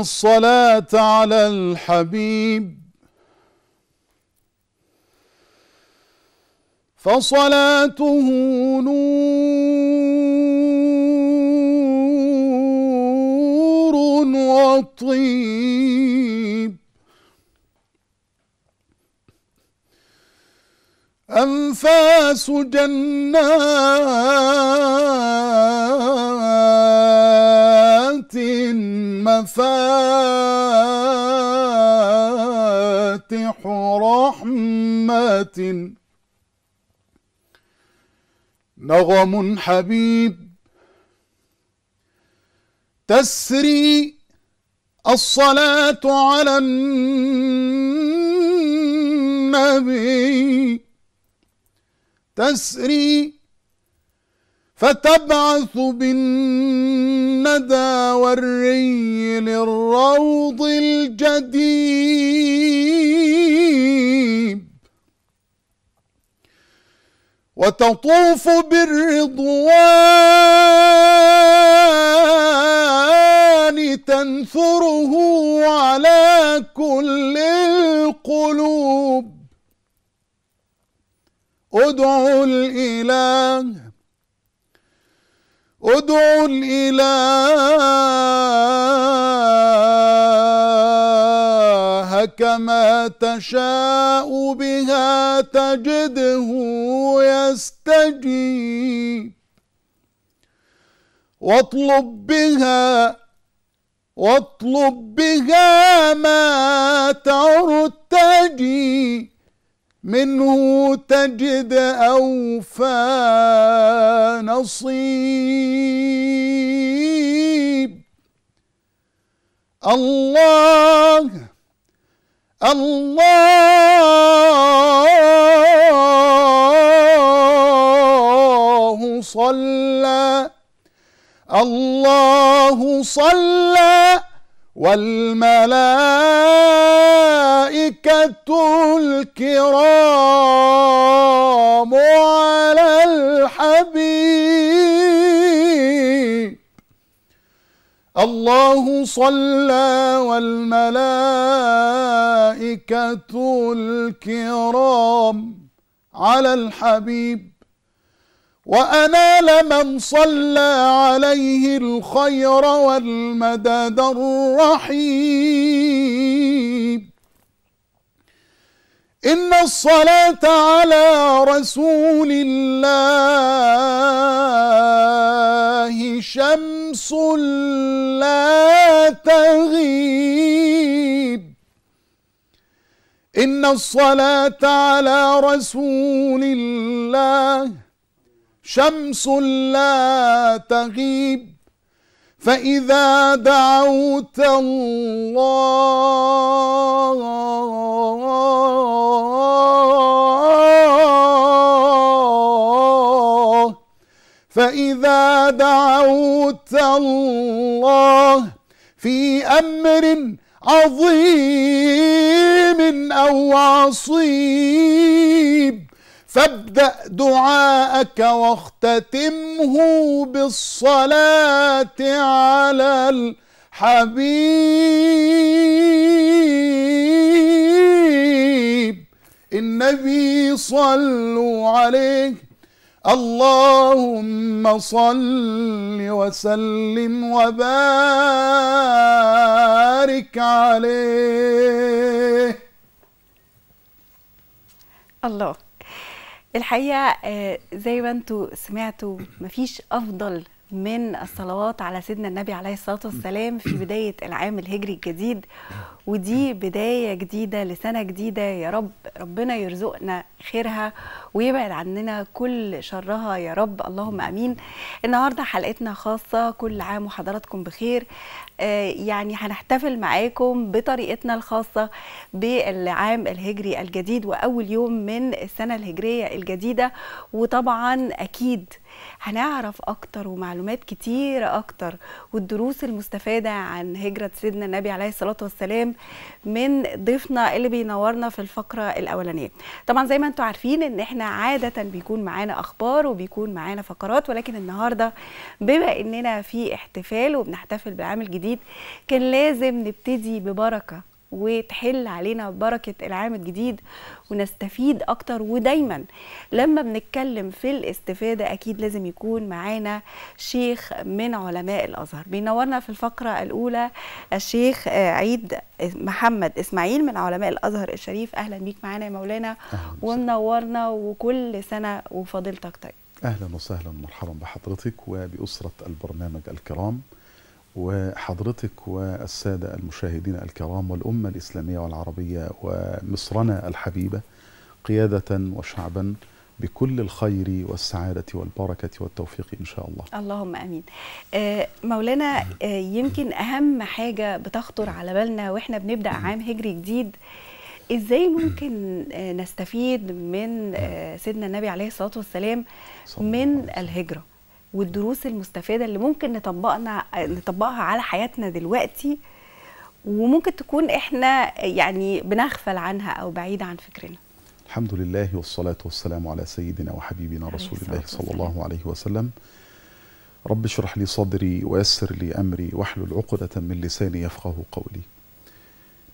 الصلاة على الحبيب فصلاته نور وطيب أنفاس جنات مفاتح رحمة نغم حبيب تسري الصلاة على النبي تسري فتبعث بالندى والري للروض الجديد وتطوف بالرضوان تنثره على كل القلوب ادعوا الإله ادع الاله كما تشاء بها تجده يستجيب واطلب بها واطلب بها ما ترتجي منه تجد أوفى نصيب الله الله صلى الله صلى والملائكة الكرام على الحبيب الله صلى والملائكة الكرام على الحبيب وأنا لمن صلى عليه الخير والمدد الرحيم إن الصلاة على رسول الله شمس لا تغيب إن الصلاة على رسول الله شمس لا تغيب فإذا دعوت الله فإذا دعوت الله في أمر عظيم أو عصيب فابدأ دعاءك واختتمه بالصلاة على الحبيب النبي صلوا عليه اللهم صل وسلم وبارك عليه الله الحقيقه آه، زي ما انتم سمعتوا مفيش افضل من الصلوات على سيدنا النبي عليه الصلاة والسلام في بداية العام الهجري الجديد ودي بداية جديدة لسنة جديدة يا رب ربنا يرزقنا خيرها ويبعد عننا كل شرها يا رب اللهم أمين النهاردة حلقتنا خاصة كل عام وحضراتكم بخير آه، يعني هنحتفل معاكم بطريقتنا الخاصة بالعام الهجري الجديد وأول يوم من السنة الهجرية الجديدة وطبعا أكيد هنعرف اكتر ومعلومات كتير اكتر والدروس المستفاده عن هجره سيدنا النبي عليه الصلاه والسلام من ضيفنا اللي بينورنا في الفقره الاولانيه طبعا زي ما انتم عارفين ان احنا عاده بيكون معانا اخبار وبيكون معانا فقرات ولكن النهارده بما اننا في احتفال وبنحتفل بالعام الجديد كان لازم نبتدي ببركه وتحل علينا بركة العام الجديد ونستفيد أكتر ودايما لما بنتكلم في الاستفادة أكيد لازم يكون معانا شيخ من علماء الأزهر بينورنا في الفقرة الأولى الشيخ آه، عيد محمد إسماعيل من علماء الأزهر الشريف أهلا بيك معانا يا مولانا ومنورنا وكل سنة وفضيلتك طيب أهلا وسهلا ومرحبا بحضرتك وبأسرة البرنامج الكرام وحضرتك والسادة المشاهدين الكرام والأمة الإسلامية والعربية ومصرنا الحبيبة قيادة وشعبا بكل الخير والسعادة والبركة والتوفيق إن شاء الله اللهم أمين آه، مولانا آه، يمكن أهم حاجة بتخطر على بالنا وإحنا بنبدأ عام هجري جديد إزاي ممكن آه، نستفيد من سيدنا النبي عليه الصلاة والسلام من الهجرة والدروس المستفاده اللي ممكن نطبقنا نطبقها على حياتنا دلوقتي وممكن تكون احنا يعني بنغفل عنها او بعيد عن فكرنا الحمد لله والصلاة والسلام على سيدنا وحبيبنا رسول الله صلى الله عليه وسلم رب اشرح لي صدري ويسر لي أمري واحلل عقدة من لساني يفقه قولي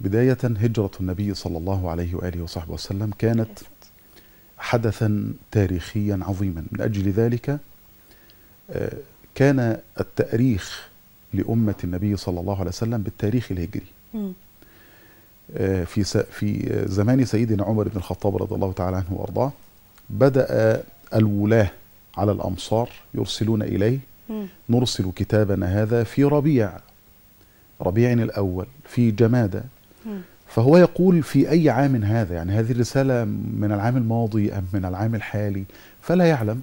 بداية هجرة النبي صلى الله عليه وآله وصحبه وسلم كانت حدثا تاريخيا عظيما من أجل ذلك كان التأريخ لأمة النبي صلى الله عليه وسلم بالتاريخ الهجري آه، في في زمان سيدنا عمر بن الخطاب رضي الله تعالى عنه وارضاه بدأ الولاة على الأمصار يرسلون إليه نرسل كتابنا هذا في ربيع ربيع الأول في جمادة فهو يقول في أي عام هذا يعني هذه الرسالة من العام الماضي أم من العام الحالي فلا يعلم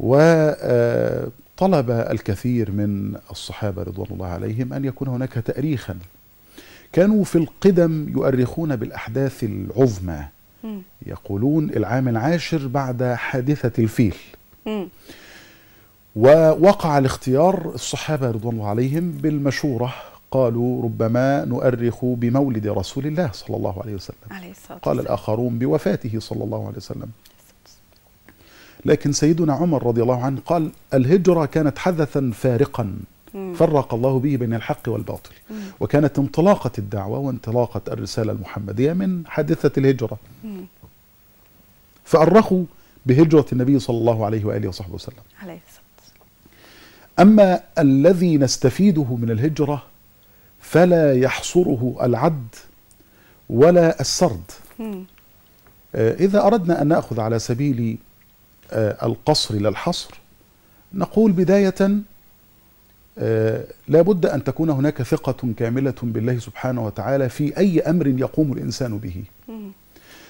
وطلب الكثير من الصحابة رضوان الله عليهم أن يكون هناك تأريخا كانوا في القدم يؤرخون بالأحداث العظمى يقولون العام العاشر بعد حادثة الفيل ووقع الاختيار الصحابة رضوان الله عليهم بالمشورة قالوا ربما نؤرخ بمولد رسول الله صلى الله عليه وسلم عليه الصلاة قال الآخرون بوفاته صلى الله عليه وسلم لكن سيدنا عمر رضي الله عنه قال الهجرة كانت حدثا فارقا فرق الله به بين الحق والباطل وكانت انطلاقة الدعوة وانطلاقة الرسالة المحمدية من حادثة الهجرة فأرخوا بهجرة النبي صلى الله عليه وآله وصحبه وسلم عليه أما الذي نستفيده من الهجرة فلا يحصره العد ولا السرد آه، إذا أردنا أن نأخذ على سبيل آه، القصر لا الحصر نقول بداية آه، لا بد أن تكون هناك ثقة كاملة بالله سبحانه وتعالى في أي أمر يقوم الإنسان به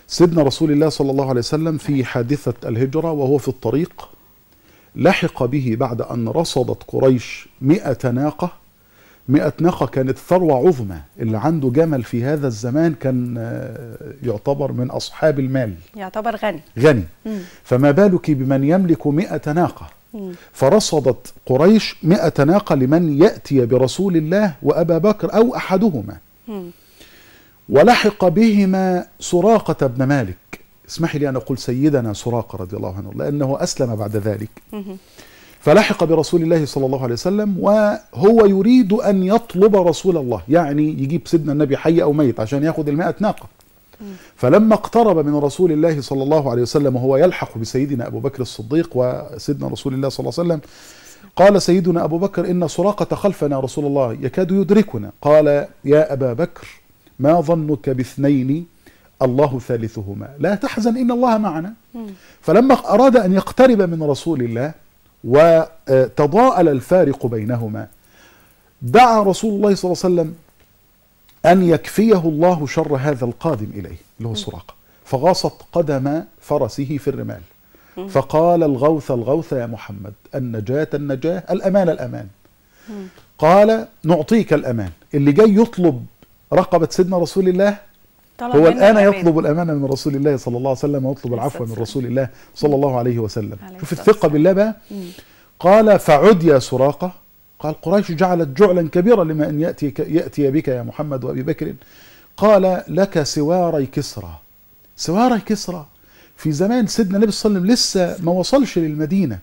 سيدنا رسول الله صلى الله عليه وسلم في حادثة الهجرة وهو في الطريق لحق به بعد أن رصدت قريش مئة ناقة مئة ناقة كانت ثروة عظمى اللي عنده جمل في هذا الزمان كان آه، يعتبر من أصحاب المال يعتبر غني غني مم. فما بالك بمن يملك مئة ناقة مم. فرصدت قريش مئة ناقة لمن يأتي برسول الله وأبا بكر أو أحدهما مم. ولحق بهما سراقة بن مالك اسمحي لي أن أقول سيدنا سراقة رضي الله عنه لأنه أسلم بعد ذلك مم. فلحق برسول الله صلى الله عليه وسلم وهو يريد أن يطلب رسول الله يعني يجيب سيدنا النبي حي أو ميت عشان يأخذ المائة ناقة فلما اقترب من رسول الله صلى الله عليه وسلم وهو يلحق بسيدنا أبو بكر الصديق وسيدنا رسول الله صلى الله عليه وسلم قال سيدنا أبو بكر إن سراقة خلفنا رسول الله يكاد يدركنا قال يا أبا بكر ما ظنك باثنين الله ثالثهما لا تحزن إن الله معنا فلما أراد أن يقترب من رسول الله وتضاءل الفارق بينهما دعا رسول الله صلى الله عليه وسلم أن يكفيه الله شر هذا القادم إليه اللي هو سراقة فغاصت قدم فرسه في الرمال فقال الغوث الغوث يا محمد النجاة النجاة الأمان الأمان قال نعطيك الأمان اللي جاي يطلب رقبة سيدنا رسول الله هو الآن يطلب الأمانة من رسول الله صلى الله عليه وسلم ويطلب العفو من رسول الله صلى الله عليه وسلم شوف الثقة بالله بقى قال فعد يا سراقة قال قريش جعلت جعلا كبيرا لما أن يأتي, يأتي بك يا محمد وأبي بكر قال لك سواري كسرى سواري كسرى في زمان سيدنا النبي صلى الله عليه وسلم لسه ما وصلش للمدينة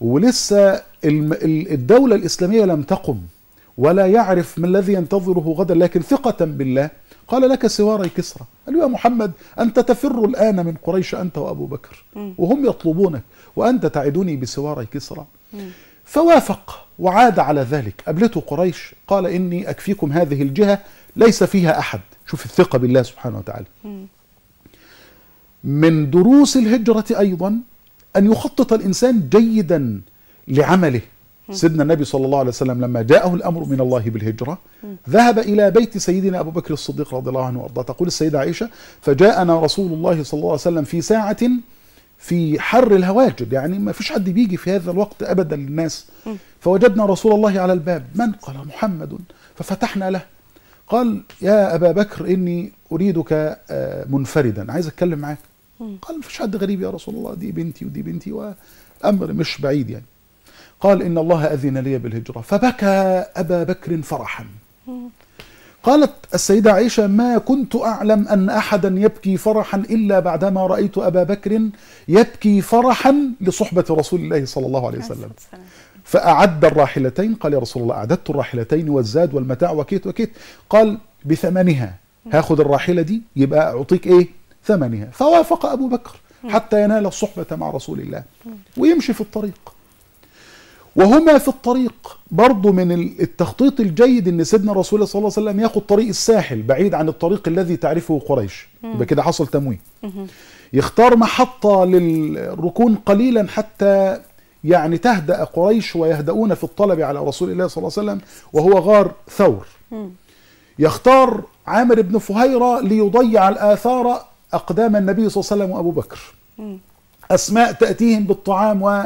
ولسه الدولة الإسلامية لم تقم ولا يعرف ما الذي ينتظره غدا لكن ثقة بالله قال لك سواري كسرى قال يا محمد أنت تفر الآن من قريش أنت وأبو بكر وهم يطلبونك وأنت تعدني بسواري كسرى فوافق وعاد على ذلك قبلته قريش قال إني أكفيكم هذه الجهة ليس فيها أحد شوف الثقة بالله سبحانه وتعالى من دروس الهجرة أيضا أن يخطط الإنسان جيدا لعمله سيدنا النبي صلى الله عليه وسلم لما جاءه الأمر من الله بالهجرة ذهب إلى بيت سيدنا أبو بكر الصديق رضي الله عنه وأرضاه تقول السيدة عائشة فجاءنا رسول الله صلى الله عليه وسلم في ساعة في حر الهواجر يعني ما فيش حد بيجي في هذا الوقت أبدا للناس فوجدنا رسول الله على الباب من قال محمد ففتحنا له قال يا أبا بكر إني أريدك آه، منفردا عايز أتكلم معاك قال ما فيش حد غريب يا رسول الله دي بنتي ودي بنتي وأمر مش بعيد يعني قال إن الله أذن لي بالهجرة فبكى أبا بكر فرحا قالت السيدة عائشة ما كنت أعلم أن أحدا يبكي فرحا إلا بعدما رأيت أبا بكر يبكي فرحا لصحبة رسول الله صلى الله عليه وسلم فأعد الراحلتين قال يا رسول الله أعددت الراحلتين والزاد والمتاع وكيت وكيت قال بثمنها هاخد الراحلة دي يبقى أعطيك إيه ثمنها فوافق أبو بكر حتى ينال الصحبة مع رسول الله ويمشي في الطريق وهما في الطريق برضو من التخطيط الجيد ان سيدنا رسول الله صلى الله عليه وسلم ياخد طريق الساحل بعيد عن الطريق الذي تعرفه قريش يبقى كده حصل تمويه يختار محطة للركون قليلا حتى يعني تهدأ قريش ويهدؤون في الطلب على رسول الله صلى الله عليه وسلم وهو غار ثور يختار عامر بن فهيرة ليضيع الآثار أقدام النبي صلى الله عليه وسلم وأبو بكر أسماء تأتيهم بالطعام و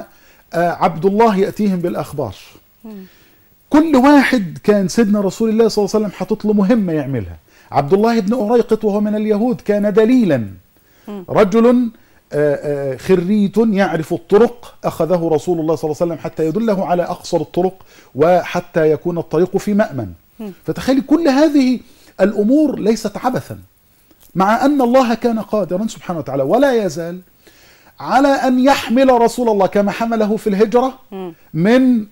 آه، عبد الله يأتيهم بالأخبار كل واحد كان سيدنا رسول الله صلى الله عليه وسلم حاطط له مهمة يعملها عبد الله بن أريقط وهو من اليهود كان دليلا رجل آه، آه، خريت يعرف الطرق أخذه رسول الله صلى الله عليه وسلم حتى يدله على أقصر الطرق وحتى يكون الطريق في مأمن فتخيل كل هذه الأمور ليست عبثا مع أن الله كان قادرا سبحانه وتعالى ولا يزال على أن يحمل رسول الله كما حمله في الهجرة من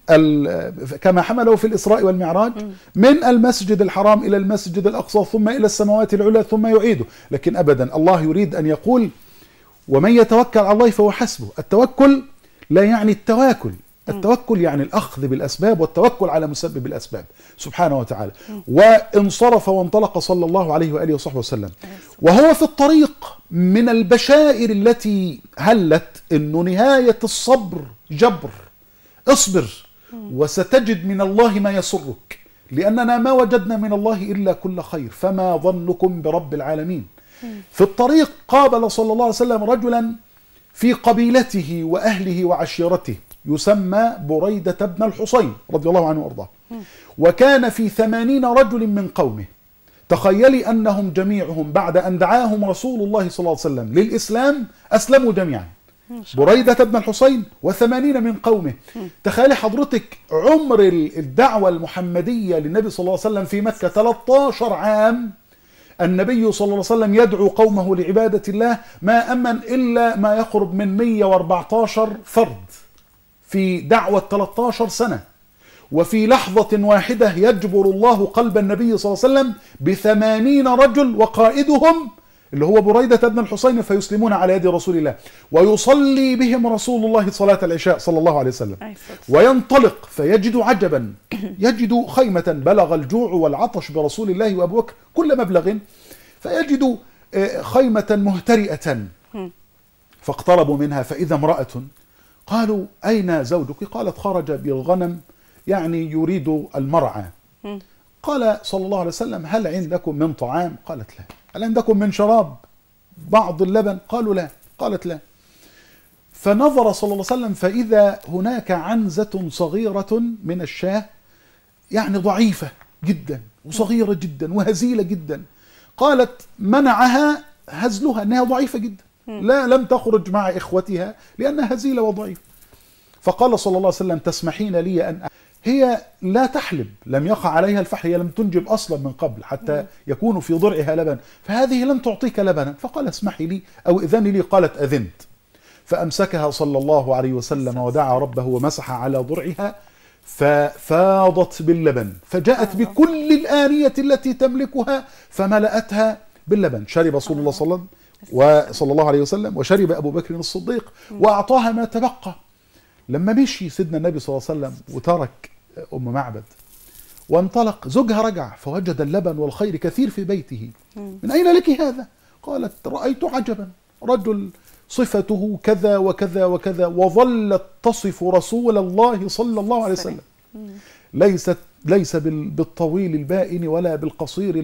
كما حمله في الإسراء والمعراج من المسجد الحرام إلى المسجد الأقصى ثم إلى السماوات العلى ثم يعيده لكن أبدا الله يريد أن يقول ومن يتوكل على الله فهو حسبه التوكل لا يعني التواكل التوكل يعني الأخذ بالأسباب والتوكل على مسبب الأسباب سبحانه وتعالى وانصرف وانطلق صلى الله عليه وآله وصحبه وسلم وهو في الطريق من البشائر التي هلت أنه نهاية الصبر جبر اصبر وستجد من الله ما يسرك لأننا ما وجدنا من الله إلا كل خير فما ظنكم برب العالمين في الطريق قابل صلى الله عليه وسلم رجلا في قبيلته وأهله وعشيرته يسمى بريدة بن الحصين رضي الله عنه وأرضاه وكان في ثمانين رجل من قومه تخيلي أنهم جميعهم بعد أن دعاهم رسول الله صلى الله عليه وسلم للإسلام أسلموا جميعا بريدة بن الحصين وثمانين من قومه تخيلي حضرتك عمر الدعوة المحمدية للنبي صلى الله عليه وسلم في مكة 13 عام النبي صلى الله عليه وسلم يدعو قومه لعبادة الله ما أمن إلا ما يقرب من 114 فرد في دعوة 13 سنة وفي لحظة واحدة يجبر الله قلب النبي صلى الله عليه وسلم بثمانين رجل وقائدهم اللي هو بريدة بن الحسين فيسلمون على يد رسول الله ويصلي بهم رسول الله صلاة العشاء صلى الله عليه وسلم وينطلق فيجد عجبا يجد خيمة بلغ الجوع والعطش برسول الله وأبو بكر كل مبلغ فيجد آه، خيمة مهترئة فاقتربوا منها فإذا امرأة قالوا أين زوجك قالت خرج بالغنم يعني يريد المرعى قال صلى الله عليه وسلم هل عندكم من طعام قالت لا هل عندكم من شراب بعض اللبن قالوا لا قالت لا فنظر صلى الله عليه وسلم فإذا هناك عنزة صغيرة من الشاه يعني ضعيفة جدا وصغيرة جدا وهزيلة جدا قالت منعها هزلها أنها ضعيفة جدا لا لم تخرج مع إخوتها لأنها هزيلة وضعيف فقال صلى الله عليه وسلم تسمحين لي أن هي لا تحلب لم يقع عليها الفحل هي لم تنجب أصلا من قبل حتى يكون في ضرعها لبن فهذه لن تعطيك لبنا فقال اسمحي لي أو إذني لي قالت أذنت فأمسكها صلى الله عليه وسلم ودعا ربه ومسح على ضرعها ففاضت باللبن فجاءت آه. بكل الآنية التي تملكها فملأتها باللبن شرب رسول الله صلى الله عليه وسلم وصلى الله عليه وسلم وشرب أبو بكر الصديق وأعطاها ما تبقى لما مشي سيدنا النبي صلى الله عليه وسلم وترك آه، أم معبد وانطلق زوجها رجع فوجد اللبن والخير كثير في بيته من أين لك هذا؟ قالت رأيت عجبا رجل صفته كذا وكذا وكذا وظلت تصف رسول الله صلى الله عليه وسلم ليست ليس بالطويل البائن ولا بالقصير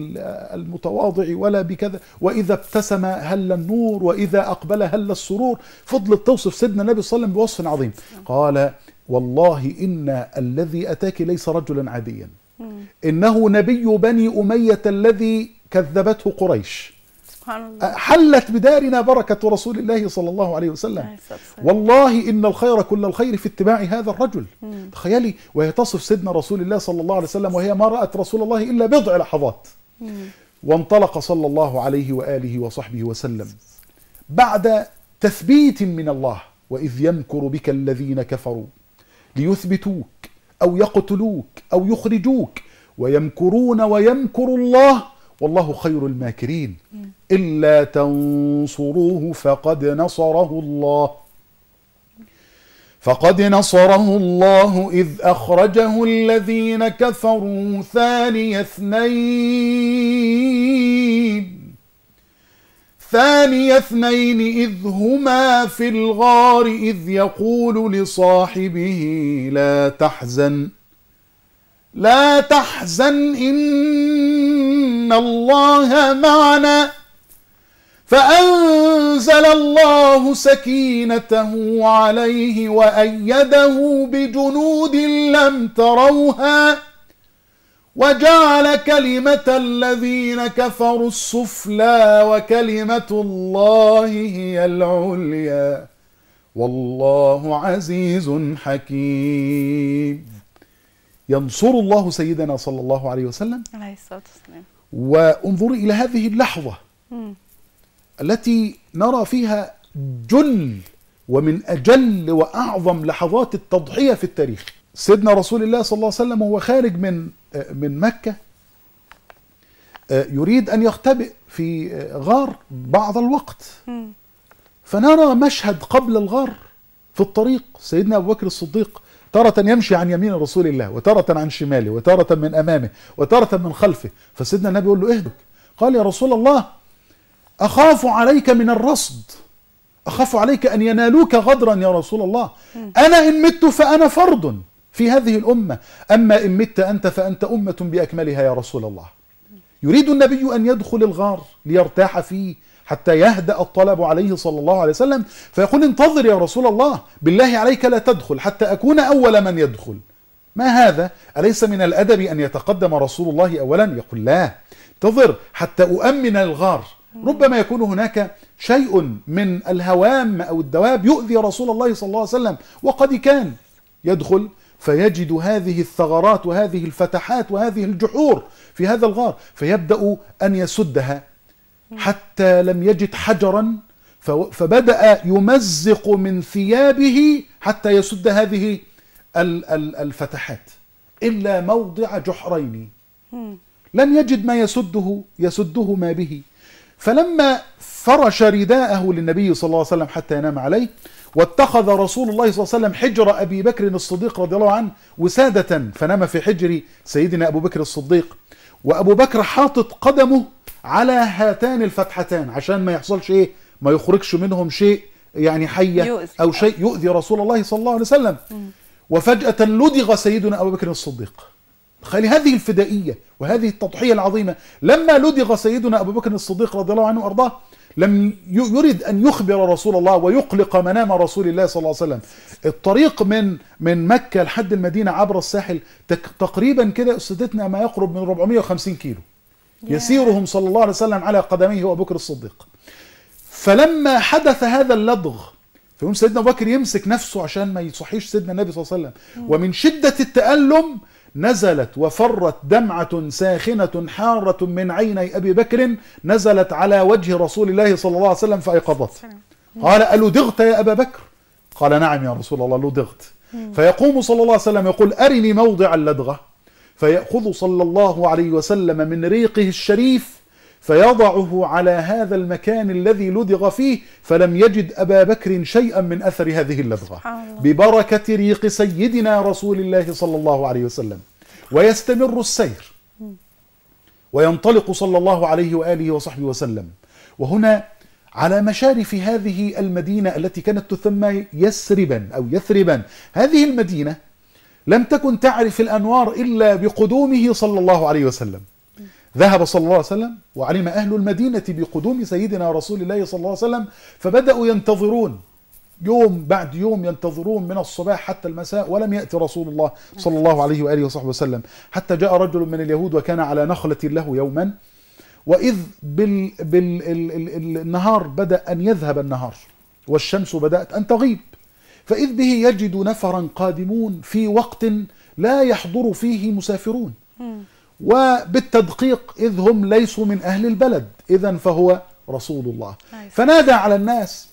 المتواضع ولا بكذا وإذا ابتسم هل النور وإذا أقبل هل السرور فضلت توصف سيدنا النبي صلى الله عليه وسلم بوصف عظيم قال والله إن الذي أتاك ليس رجلا عاديا إنه نبي بني أمية الذي كذبته قريش سبحان الله حلت بدارنا بركة رسول الله صلى الله عليه وسلم والله إن الخير كل الخير في اتباع هذا الرجل تخيلي وهي تصف سيدنا رسول الله صلى الله عليه وسلم وهي ما رأت رسول الله إلا بضع لحظات وانطلق صلى الله عليه وآله وصحبه وسلم بعد تثبيت من الله وإذ يمكر بك الذين كفروا ليثبتوك أو يقتلوك أو يخرجوك ويمكرون ويمكر الله والله خير الماكرين إلا تنصروه فقد نصره الله فقد نصره الله إذ أخرجه الذين كفروا ثاني اثنين ثاني اثنين إذ هما في الغار إذ يقول لصاحبه لا تحزن لا تحزن إن إن الله معنا فأنزل الله سكينته عليه وأيده بجنود لم تروها وجعل كلمة الذين كفروا السفلى وكلمة الله هي العليا والله عزيز حكيم ينصر الله سيدنا صلى الله عليه وسلم عليه الصلاة والسلام وانظري إلى هذه اللحظة م. التي نرى فيها جل ومن أجل وأعظم لحظات التضحية في التاريخ سيدنا رسول الله صلى الله عليه وسلم وهو خارج من من مكة يريد أن يختبئ في غار بعض الوقت فنرى مشهد قبل الغار في الطريق سيدنا أبو بكر الصديق تارة يمشي عن يمين رسول الله وتارة عن شماله وتارة من أمامه وتارة من خلفه فسيدنا النبي يقول له اهدك قال يا رسول الله أخاف عليك من الرصد أخاف عليك أن ينالوك غدرا يا رسول الله أنا إن مت فأنا فرد في هذه الأمة أما إن مت أنت فأنت أمة بأكملها يا رسول الله يريد النبي أن يدخل الغار ليرتاح فيه حتى يهدأ الطلب عليه صلى الله عليه وسلم فيقول انتظر يا رسول الله بالله عليك لا تدخل حتى أكون أول من يدخل ما هذا؟ أليس من الأدب أن يتقدم رسول الله أولا؟ يقول لا انتظر حتى أؤمن الغار ربما يكون هناك شيء من الهوام أو الدواب يؤذي رسول الله صلى الله عليه وسلم وقد كان يدخل فيجد هذه الثغرات وهذه الفتحات وهذه الجحور في هذا الغار فيبدأ أن يسدها حتى لم يجد حجرا فبدأ يمزق من ثيابه حتى يسد هذه الفتحات إلا موضع جحرين لم يجد ما يسده يسده ما به فلما فرش رداءه للنبي صلى الله عليه وسلم حتى ينام عليه واتخذ رسول الله صلى الله عليه وسلم حجر أبي بكر الصديق رضي الله عنه وسادة فنام في حجر سيدنا أبو بكر الصديق وأبو بكر حاطط قدمه على هاتان الفتحتان عشان ما يحصلش ايه ما يخرجش منهم شيء يعني حية يؤذي. أو شيء يؤذي رسول الله صلى الله عليه وسلم م. وفجأة لدغ سيدنا أبو بكر الصديق تخيل هذه الفدائية وهذه التضحية العظيمة لما لدغ سيدنا أبو بكر الصديق رضي الله عنه وأرضاه لم يرد أن يخبر رسول الله ويقلق منام رسول الله صلى الله عليه وسلم الطريق من من مكة لحد المدينة عبر الساحل تقريبا كده استدتنا ما يقرب من 450 كيلو يسيرهم صلى الله عليه وسلم على قدميه ابو بكر الصديق فلما حدث هذا اللدغ فيقوم سيدنا ابو بكر يمسك نفسه عشان ما يصحيش سيدنا النبي صلى الله عليه وسلم ومن شده التالم نزلت وفرت دمعة ساخنة حارة من عيني أبي بكر نزلت على وجه رسول الله صلى الله عليه وسلم فأيقظته قال ألدغت يا أبا بكر قال نعم يا رسول الله لدغت فيقوم صلى الله عليه وسلم يقول أرني موضع اللدغة فيأخذ صلى الله عليه وسلم من ريقه الشريف فيضعه على هذا المكان الذي لدغ فيه فلم يجد أبا بكر شيئا من أثر هذه اللدغة ببركة ريق سيدنا رسول الله صلى الله عليه وسلم ويستمر السير وينطلق صلى الله عليه وآله وصحبه وسلم وهنا على مشارف هذه المدينة التي كانت تسمى يسربا أو يثربا هذه المدينة لم تكن تعرف الأنوار إلا بقدومه صلى الله عليه وسلم ذهب صلى الله عليه وسلم وعلم أهل المدينة بقدوم سيدنا رسول الله صلى الله عليه وسلم فبدأوا ينتظرون يوم بعد يوم ينتظرون من الصباح حتى المساء ولم يأتي رسول الله صلى الله عليه وآله وصحبه وسلم حتى جاء رجل من اليهود وكان على نخلة له يوما وإذ بالنهار بال... بدأ أن يذهب النهار والشمس بدأت أن تغيب فإذ به يجد نفرا قادمون في وقت لا يحضر فيه مسافرون وبالتدقيق إذ هم ليسوا من أهل البلد إذا فهو رسول الله فنادى على الناس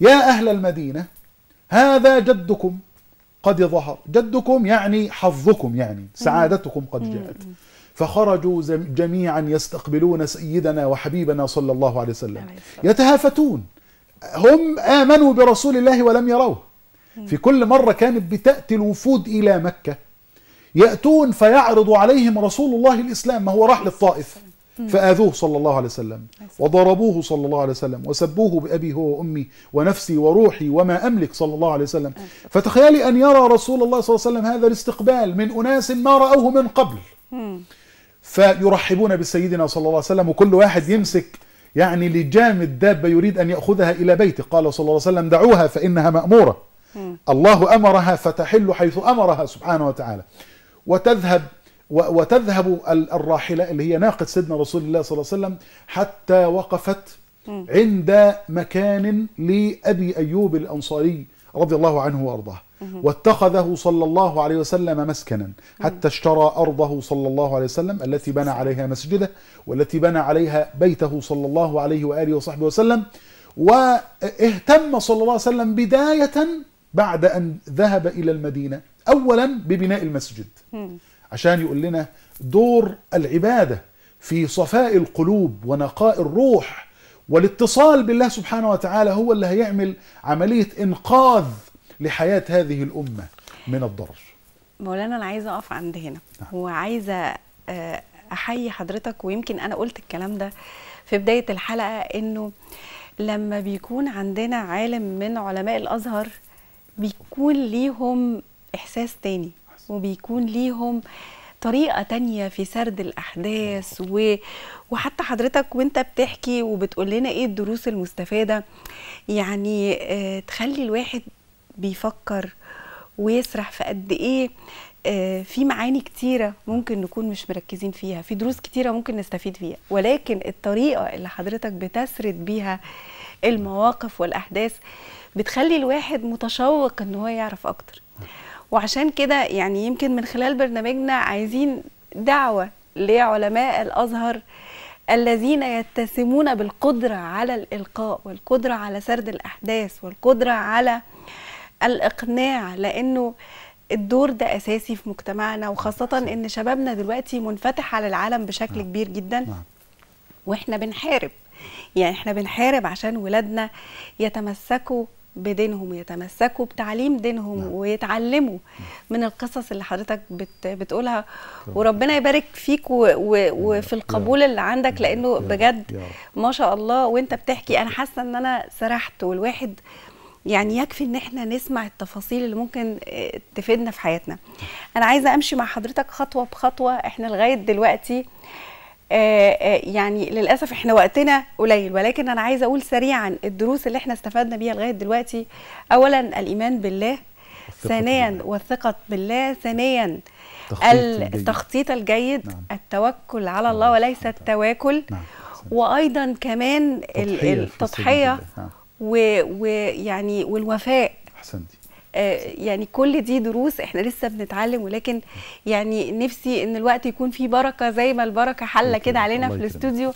يا أهل المدينة هذا جدكم قد ظهر جدكم يعني حظكم يعني سعادتكم قد جاءت فخرجوا جميعا يستقبلون سيدنا وحبيبنا صلى الله عليه وسلم يتهافتون هم آمنوا برسول الله ولم يروه في كل مرة كانت بتأتي الوفود إلى مكة يأتون فيعرض عليهم رسول الله الإسلام ما هو راح للطائف فآذوه صلى الله عليه وسلم وضربوه صلى الله عليه وسلم وسبوه بأبي هو وأمي ونفسي وروحي وما أملك صلى الله عليه وسلم فتخيلي أن يرى رسول الله صلى الله عليه وسلم هذا الاستقبال من أناس ما رأوه من قبل فيرحبون بسيدنا صلى الله عليه وسلم وكل واحد يمسك يعني لجام الدابة يريد أن يأخذها إلى بيته قال صلى الله عليه وسلم دعوها فإنها مأمورة الله أمرها فتحل حيث أمرها سبحانه وتعالى وتذهب وتذهب الراحلة اللي هي ناقة سيدنا رسول الله صلى الله عليه وسلم حتى وقفت عند مكان لأبي أيوب الأنصاري رضي الله عنه وأرضاه واتخذه صلى الله عليه وسلم مسكنا حتى اشترى أرضه صلى الله عليه وسلم التي بنى عليها مسجده والتي بنى عليها بيته صلى الله عليه وآله وصحبه وسلم واهتم صلى الله عليه وسلم بداية بعد أن ذهب إلى المدينة أولا ببناء المسجد عشان يقول لنا دور العبادة في صفاء القلوب ونقاء الروح والاتصال بالله سبحانه وتعالى هو اللي هيعمل عملية إنقاذ لحياة هذه الأمة من الضرر مولانا أنا عايزة أقف عند هنا نعم. وعايزة آه، أحيي حضرتك ويمكن أنا قلت الكلام ده في بداية الحلقة إنه لما بيكون عندنا عالم من علماء الأزهر بيكون ليهم إحساس تاني وبيكون ليهم طريقة تانية في سرد الأحداث و... وحتى حضرتك وانت بتحكي وبتقول لنا ايه الدروس المستفادة يعني آه، تخلي الواحد بيفكر ويسرح في قد ايه آه، في معاني كتيرة ممكن نكون مش مركزين فيها في دروس كتيرة ممكن نستفيد فيها ولكن الطريقة اللي حضرتك بتسرد بيها المواقف والاحداث بتخلي الواحد متشوق ان هو يعرف اكتر وعشان كده يعني يمكن من خلال برنامجنا عايزين دعوه لعلماء الازهر الذين يتسمون بالقدره على الالقاء والقدره على سرد الاحداث والقدره على الاقناع لانه الدور ده اساسي في مجتمعنا وخاصه ان شبابنا دلوقتي منفتح على العالم بشكل نعم. كبير جدا نعم. واحنا بنحارب يعني احنا بنحارب عشان ولادنا يتمسكوا بدينهم يتمسكوا بتعليم دينهم نعم. ويتعلموا من القصص اللي حضرتك بت بتقولها وربنا يبارك فيك و و وفي القبول اللي عندك لانه بجد ما شاء الله وانت بتحكي انا حاسه ان انا سرحت والواحد يعني يكفي ان احنا نسمع التفاصيل اللي ممكن آه، تفيدنا في حياتنا انا عايزه امشي مع حضرتك خطوه بخطوه احنا لغايه دلوقتي آه آه، آه، يعني للاسف احنا وقتنا قليل ولكن انا عايزه اقول سريعا الدروس اللي احنا استفدنا بيها لغايه دلوقتي اولا الايمان بالله ثانيا والثقه بالله ثانيا التخطيط الجيد نعم. التوكل على نعم. الله وليس نعم. التواكل نعم. وايضا كمان التضحيه نعم. ويعني والوفاء حسنتي آه، يعني كل دي دروس احنا لسه بنتعلم ولكن يعني نفسي ان الوقت يكون فيه بركه زي ما البركه حله كده علينا في الاستوديو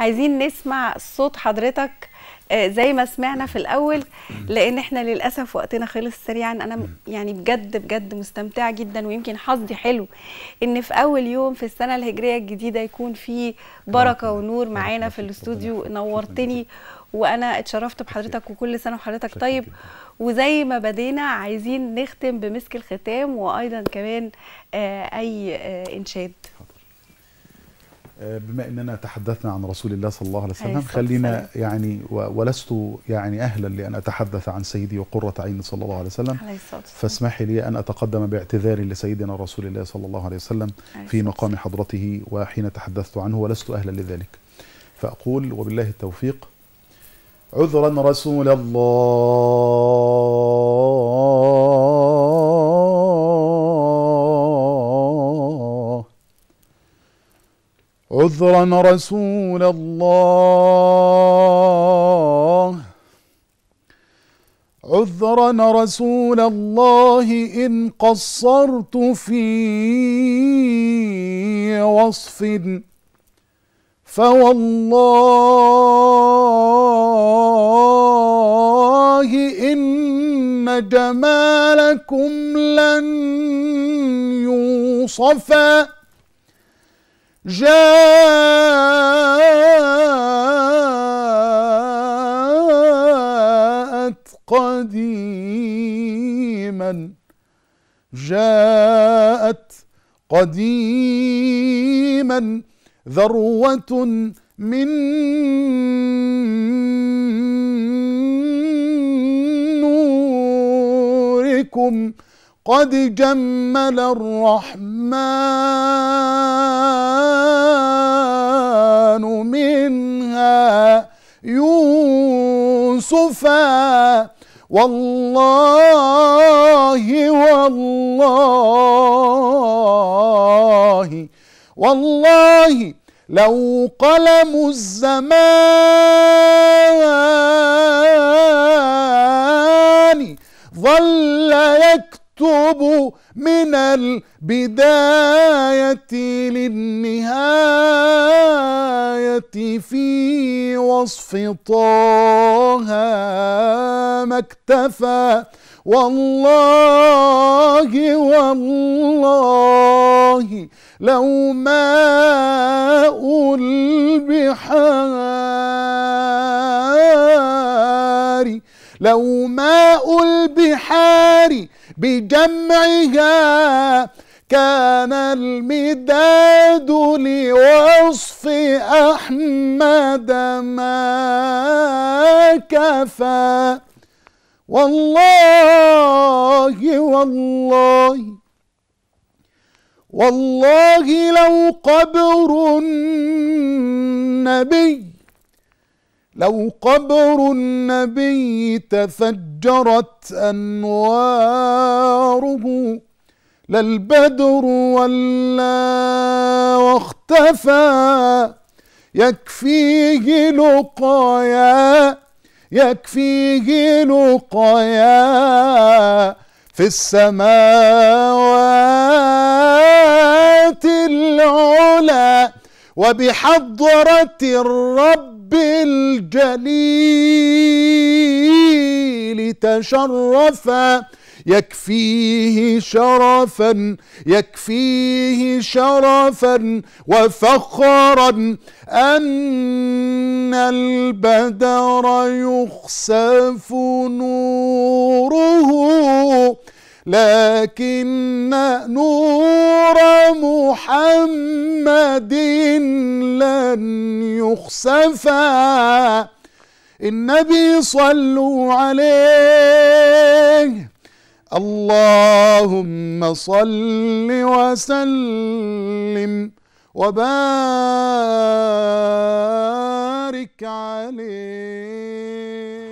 عايزين نسمع صوت حضرتك آه، زي ما سمعنا في الاول لان احنا للاسف وقتنا خلص سريعا انا يعني بجد بجد مستمتعه جدا ويمكن حظي حلو ان في اول يوم في السنه الهجريه الجديده يكون في بركه ونور معانا في الاستوديو نورتني وانا اتشرفت بحضرتك وكل سنه وحضرتك طيب وزي ما بدينا عايزين نختم بمسك الختام وايضا كمان آه، اي آه، انشاد آه، بما اننا تحدثنا عن رسول الله صلى الله عليه وسلم خلينا يعني ولست يعني اهلا لان اتحدث عن سيدي وقره عيني صلى الله عليه وسلم فاسمحي لي ان اتقدم باعتذار لسيدنا رسول الله صلى الله عليه وسلم في مقام حضرته وحين تحدثت عنه ولست اهلا لذلك فاقول وبالله التوفيق عذرا رسول الله عذرا رسول الله عذرا رسول الله إن قصرت في وصف فوالله الله إن جمالكم لن يوصفا جاءت قديما جاءت قديما ذروة من لكم قد جمل الرحمن منها يوسفا والله والله والله لو قلم الزمان ظل يكتب من البداية للنهاية في وصف طه ما اكتفى والله والله لو ما لو ماء البحار بجمعها كان المداد لوصف أحمد ما كفى والله والله والله لو قبر النبي لو قبر النبي تفجرت أنواره للبدر ولا واختفى يكفيه لقايا يكفيه لقايا في السماوات العلى وبحضرة الرب الرب الجليل تشرفا يكفيه شرفا يكفيه شرفا وفخرا أن البدر يخسف نوره لكن نور محمد لن يخسف النبي صلوا عليه اللهم صل وسلم وبارك عليه